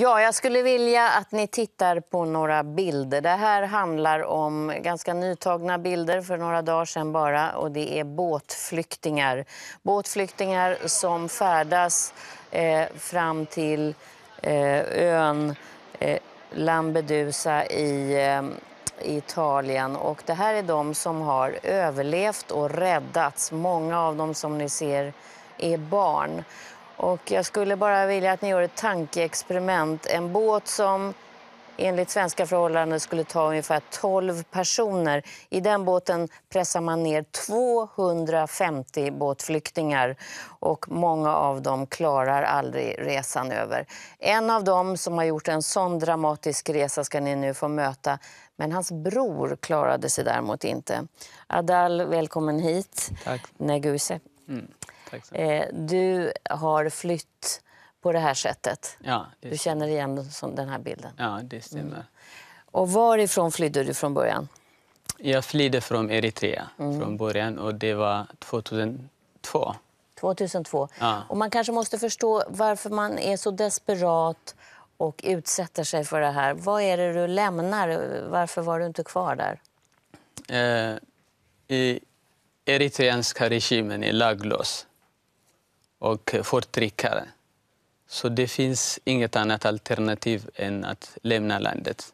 Ja, jag skulle vilja att ni tittar på några bilder. Det här handlar om ganska nytagna bilder för några dagar sedan bara och det är båtflyktingar. Båtflyktingar som färdas eh, fram till eh, ön eh, Lampedusa i i eh, Italien. Och det här är de som har överlevt och räddats. Många av dem som ni ser är barn. Och jag skulle bara vilja att ni gör ett tankeexperiment. En båt som enligt svenska förhållanden skulle ta ungefär 12 personer. I den båten pressar man ner 250 båtflyktingar och många av dem klarar aldrig resan över. En av dem som har gjort en sån dramatisk resa ska ni nu få möta men hans bror klarade sig däremot inte. Adal, välkommen hit. Tack. Neguse. Mm. Eh, du har flytt på det här sättet. Ja, det du känner igen den här bilden. Ja, det stämmer. Mm. Och varifrån flydde du från början? Jag flydde från Eritrea mm. från början och det var 2002. 2002. Ja. Och man kanske måste förstå varför man är så desperat och utsätter sig för det här. Vad är det du lämnar? Varför var du inte kvar där? Eh, I eritreanska regimen är laglös och förtryckare. Så det finns inget annat alternativ än att lämna landet.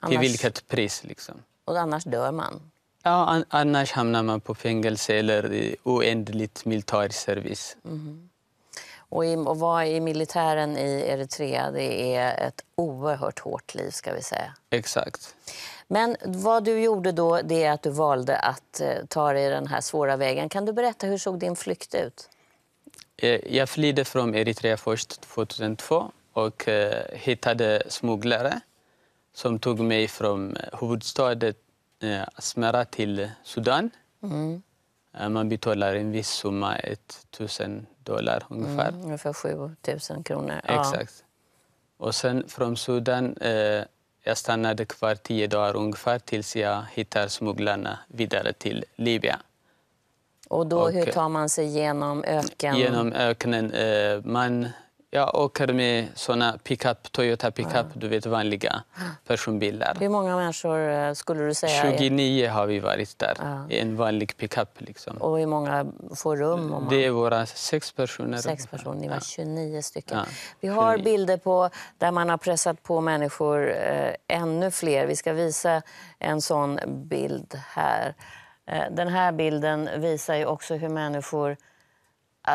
Annars, till vilket pris. Liksom. Och annars dör man? Ja, annars hamnar man på fängelse eller i oändligt militärservice. Mm. Och, och vara i militären i Eritrea det är ett oerhört hårt liv. ska vi säga. Exakt. Men vad du gjorde då det är att du valde att eh, ta dig den här svåra vägen. Kan du berätta hur såg din flykt ut? Eh, jag flydde från Eritrea först 2002 och eh, hittade smugglare som tog mig från eh, huvudstaden Asmara till Sudan. Mm. Man betalar en viss summa, 1000 dollar ungefär. Mm, ungefär 7000 kronor. Exakt. Ja. Och sen från Sudan eh, jag stannade kvar tio dagar ungefär tills jag hittade smugglarna vidare till Libyen. Och då, och, hur tar man sig genom öken? Genom öknen. Eh, man, jag åker med såna pickup, Toyota pickup, mm. du vet vanliga personbilar. Hur många människor eh, skulle du säga? 29 har vi varit där, mm. en vanlig pickup. Liksom. Och hur många får rum? Om man... Det är våra sex personer. Sex personer, ni var 29 stycken. Ja, vi har 29. bilder på där man har pressat på människor eh, ännu fler. Vi ska visa en sån bild här. Eh, den här bilden visar ju också hur människor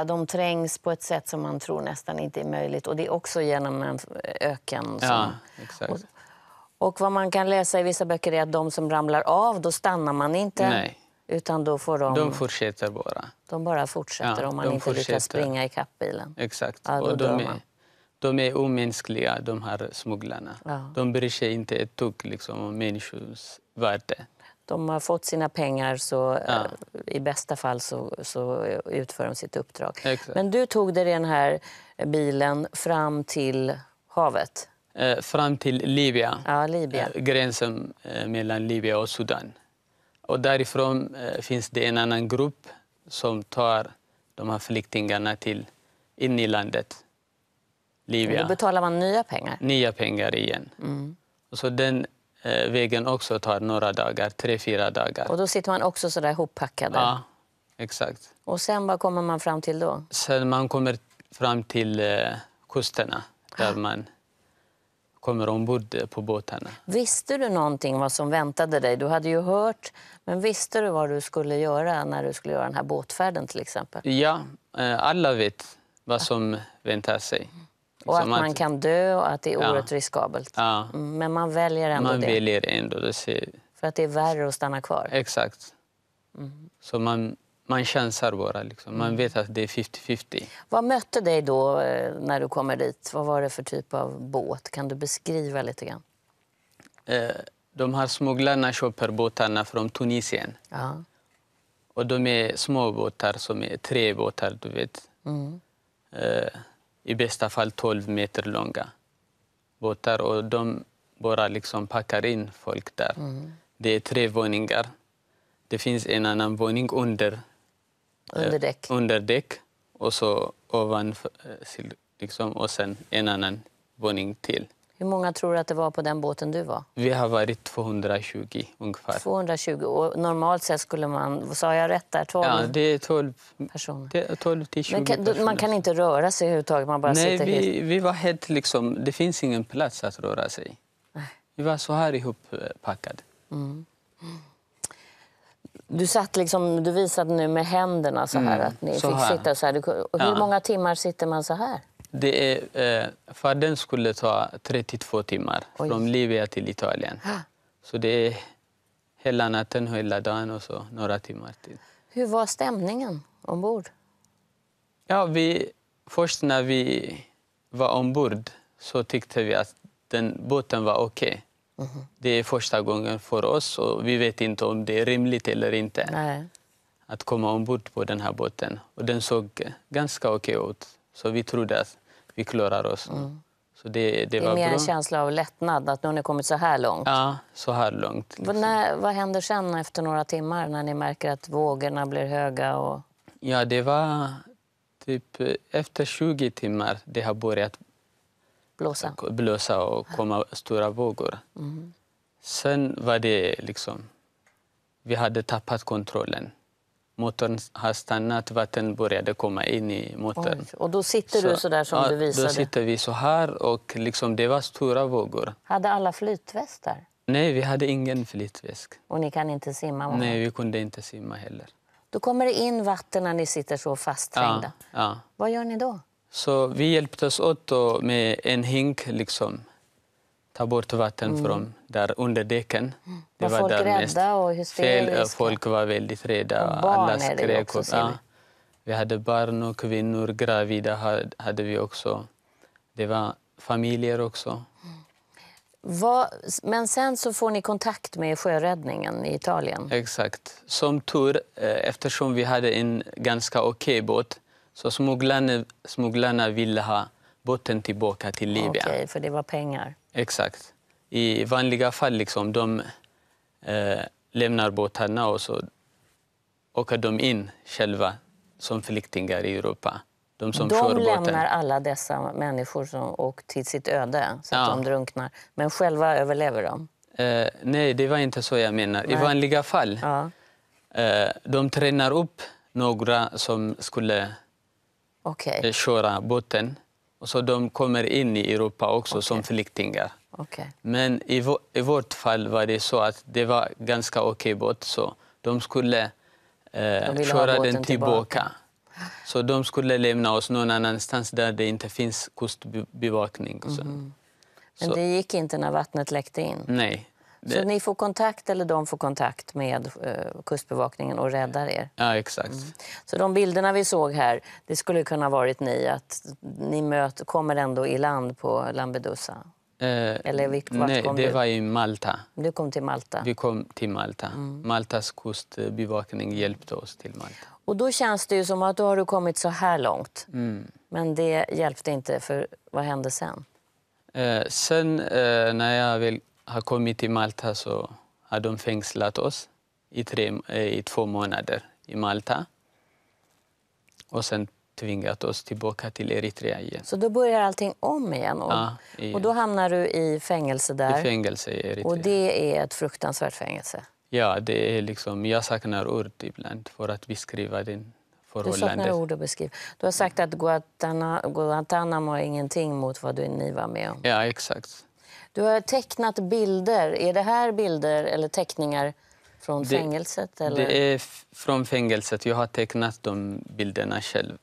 de trängs på ett sätt som man tror nästan inte är möjligt. Och det är också genom en öken. Som... Ja, och, och, vad man kan läsa i vissa böcker är att de som ramlar av, då stannar man inte. Nej. Utan då får de... De fortsätter bara. De bara fortsätter ja, om man inte fortsätter. lyckas springa i bilen. Exakt. Ja, och de, är, de är omänskliga, de här smugglarna. Ja. De bryr sig inte ett dugg liksom, om människors värde de har fått sina pengar så ja. Eh, i bästa fall så, så, utför de sitt uppdrag. Exakt. Men du tog dig den här bilen fram till havet? Eh, fram till Libyen, ja, Libyen. Eh, gränsen eh, mellan Libyen och Sudan. Och därifrån eh, finns det en annan grupp som tar de här flyktingarna till in i landet, Libyen. Då betalar man nya pengar? Nya pengar igen. Mm. Så den Eh, vägen också tar några dagar, tre, fyra dagar. Och då sitter man också sådär hoppackad? Ja, exakt. Och sen vad kommer man fram till då? Sen man kommer fram till eh, kusterna där ah. man kommer ombord eh, på båtarna. Visste du någonting vad som väntade dig? Du hade ju hört, men visste du vad du skulle göra när du skulle göra den här båtfärden till exempel? Ja, eh, alla vet vad som väntar sig. Liksom och att, man kan dö och att det är oerhört ja. riskabelt. Ja. Mm, men man väljer ändå man det. Väljer ändå det ser... För att det är värre att stanna kvar. Exakt. Mm. Så man, man chansar bara. Liksom. Man mm. vet att det är 50-50. Vad mötte dig då eh, när du kommer dit? Vad var det för typ av båt? Kan du beskriva lite grann? Eh, de här smugglarna köper båtarna från Tunisien. Ja. Och de är små båtar, som är tre båtar, du vet. Mm. Eh, i bästa fall 12 meter långa båtar och de bara liksom packar in folk där. Mm. Det är tre våningar. Det finns en annan våning under, under, däck. Eh, under däck och så ovanför, eh, liksom, och sen en annan våning till. Hur många tror du att det var på den båten du var? Vi har varit 220 ungefär. 220 och normalt sett skulle man, sa jag rätt där, 12 Ja, det är 12 personer. Det är 12 till 20 Men kan, personer. Man kan inte röra sig överhuvudtaget, man bara Nej, sitter vi, helt... vi var helt liksom, det finns ingen plats att röra sig. Vi var så här ihoppackade. Mm. Du satt liksom, du visade nu med händerna så här mm, att ni fick här. sitta så här. Hur ja. många timmar sitter man så här? Det är, eh, färden skulle ta 32 timmar Oj. från Libyen till Italien. Ha. Så det är hela natten, och hela dagen och så några timmar till. Hur var stämningen ombord? Ja, vi, först när vi var ombord så tyckte vi att den båten var okej. Okay. Mm. Det är första gången för oss och vi vet inte om det är rimligt eller inte Nej. att komma ombord på den här båten. Och den såg ganska okej okay ut. Så vi trodde att vi klarar oss. Mm. Så det, det, det är mer en känsla av lättnad, att nu har ni kommit så här långt. Ja, så här långt. Liksom. När, vad händer sen efter några timmar när ni märker att vågorna blir höga? Och... Ja, det var typ eh, efter 20 timmar det har börjat blåsa, blåsa och komma stora vågor. Mm. Sen var det liksom, vi hade tappat kontrollen motorn har stannat, vatten började komma in i motorn. Oj, och då sitter du så där som ja, du visade? Då sitter vi så här och liksom, det var stora vågor. Hade alla flytvästar? Nej, vi hade ingen flytväst. Och ni kan inte simma? Många. Nej, vi kunde inte simma heller. Då kommer det in vatten när ni sitter så fastträngda. Ja, ja. Vad gör ni då? Så vi hjälptes åt med en hink. Liksom ta bort vatten mm. från där under däcken. Mm. Det var, folk där mest. och hysteriska? Eh, folk var väldigt rädda. Och barn Alla skrek. Och, ja. Vi hade barn och kvinnor, gravida hade vi också. Det var familjer också. Mm. men sen så får ni kontakt med sjöräddningen i Italien? Exakt. Som tur, eh, eftersom vi hade en ganska okej okay båt så smugglarna, smugglarna ville ha båten tillbaka till Libyen. Okej, okay, för det var pengar. Exakt. I vanliga fall liksom, de eh, lämnar båtarna och så åker de in själva som flyktingar i Europa. De, som de lämnar båten. alla dessa människor som, och till sitt öde, så att ja. de drunknar. Men själva överlever de? Eh, nej, det var inte så jag menar. Nej. I vanliga fall ja. eh, de tränar upp några som skulle okay. Eh, köra båten så de kommer in i Europa också okay. som flyktingar. Okay. Men i, i, vårt fall var det så att det var ganska okej okay båt. Så de skulle eh, de köra den tillbaka. tillbaka. Så de skulle lämna oss någon annanstans där det inte finns kustbevakning. Mm. Men det gick inte när vattnet läckte in? Nej. Det... Så ni får kontakt, eller de får kontakt med eh, Kustbevakningen och räddar er? Ja, exakt. Mm. Så de bilderna vi såg här, det skulle kunna varit ni, att ni möt, kommer ändå i land på Lampedusa? Eh, eller vart nej, kom det du? var i Malta. Du kom till Malta? Vi kom till Malta. Mm. Maltas kustbevakning hjälpte oss till Malta. Och då känns det ju som att du har kommit så här långt. Mm. Men det hjälpte inte, för vad hände sen? Eh, sen eh, när jag väl har kommit till Malta så har de fängslat oss i, tre, eh, i två månader i Malta och sen tvingat oss tillbaka till Eritrea igen. Så då börjar allting om igen? Och, ja, igen. och då hamnar du i fängelse där? I fängelse i Eritrea. Och det är ett fruktansvärt fängelse? Ja, det är liksom, jag saknar ord ibland för att beskriva den förhållandet. Du saknar ord att beskriva. Du har sagt att Guantanamo, Guantanamo är ingenting mot vad du, ni var med om. Ja, exakt. Du har tecknat bilder. Är det här bilder eller teckningar från det, fängelset? Eller? Det är från fängelset. Jag har tecknat de bilderna själv.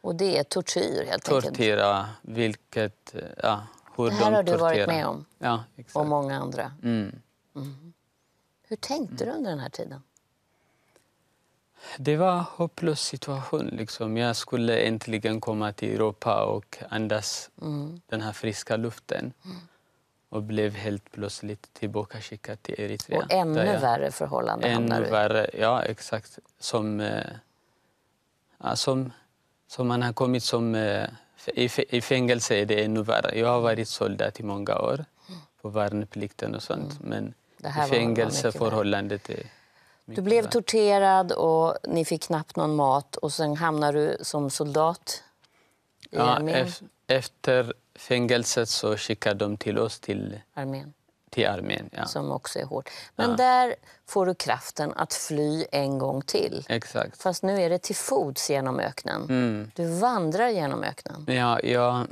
Och det är tortyr helt tortyra, enkelt? Tortyra, vilket... Ja, hur det här de har du torterar. varit med om? Ja, exakt. Och många andra? Mm. Mm. Hur tänkte du mm. under den här tiden? Det var en hopplös situation. Liksom. Jag skulle äntligen komma till Europa och andas mm. den här friska luften. Mm och blev helt plötsligt tillbaka till Eritrea. Och ännu jag, värre förhållanden du värre, Ja, exakt. Som, eh, som, som man har kommit som, eh, i, fängelse är det ännu värre. Jag har varit soldat i många år, på värnplikten och sånt. Mm. Men i fängelseförhållandet är... Du blev torterad och ni fick knappt någon mat och sen hamnade du som soldat i ja, Efter fängelset så skickade de till oss till Armén. Till Armén ja. Som också är hårt. Men ja. där får du kraften att fly en gång till. Exakt. Fast nu är det till fots genom öknen. Mm. Du vandrar genom öknen. Ja, jag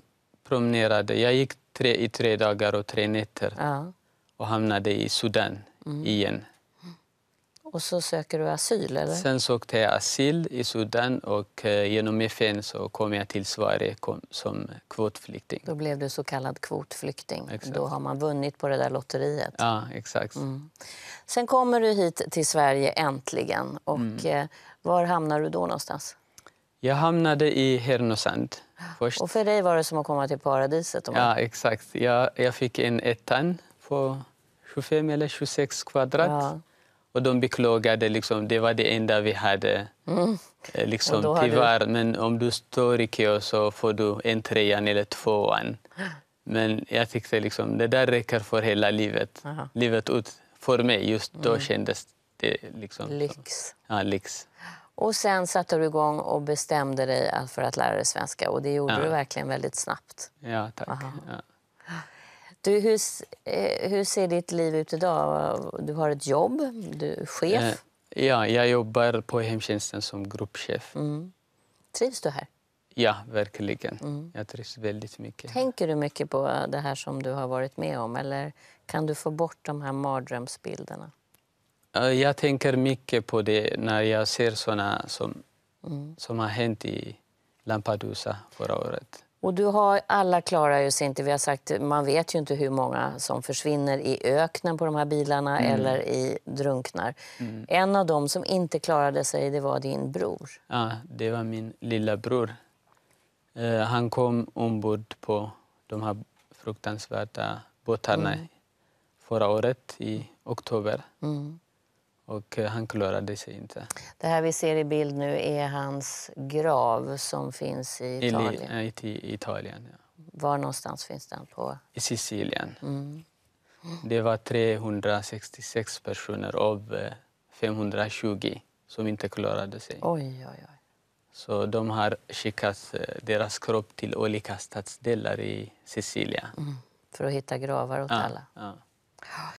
promenerade. Jag gick tre, i tre dagar och tre nätter ja. och hamnade i Sudan mm. igen. Och så söker du asyl? Eller? Sen sökte jag asyl i Sudan och eh, genom FN så kom jag till Sverige som kvotflykting. Då blev du så kallad kvotflykting. Exakt. Då har man vunnit på det där lotteriet. Ja, exakt. Mm. Sen kommer du hit till Sverige äntligen. Och mm. Eh, var hamnar du då någonstans? Jag hamnade i Härnösand. Först. Och för dig var det som att komma till paradiset? Om ja, exakt. Jag, jag fick en ettan på 25 eller 26 kvadrat. Ja. Och de beklagade, liksom, det var det enda vi hade. Mm. Eh, liksom, tyvärr, du... men om du står i kö så får du en trean eller tvåan. Men jag tyckte liksom, det där räcker för hela livet. Aha. Livet ut. För mig just då mm. kändes det liksom... Lyx. Ja, lyx. Och sen satte du igång och bestämde dig för att lära dig svenska och det gjorde ja. du verkligen väldigt snabbt. Ja, tack. Ja. Du, hur, eh, hur ser ditt liv ut idag? Du har ett jobb, du är chef. Eh, ja, jag jobbar på hemtjänsten som gruppchef. Mm. Trivs du här? Ja, verkligen. Mm. Jag trivs väldigt mycket. Tänker du mycket på det här som du har varit med om eller kan du få bort de här mardrömsbilderna? Eh, jag tänker mycket på det när jag ser såna som, mm. som har hänt i Lampedusa förra året. Och du har, alla klarar ju sig inte. Vi har sagt, man vet ju inte hur många som försvinner i öknen på de här bilarna mm. eller i drunknar. Mm. En av dem som inte klarade sig det var din bror. Ja, det var min lilla bror. Eh, han kom ombord på de här fruktansvärda båtarna mm. förra året i oktober. Mm och eh, han klarade sig inte. Det här vi ser i bild nu är hans grav som finns i Italien. I, i Italien ja. Var någonstans finns den? på? I Sicilien. Mm. Det var 366 personer av 520 eh, som inte klarade sig. Oj, oj, oj. Så de har skickat eh, deras kropp till olika stadsdelar i Sicilien. Mm. För att hitta gravar åt ja, alla. Ja.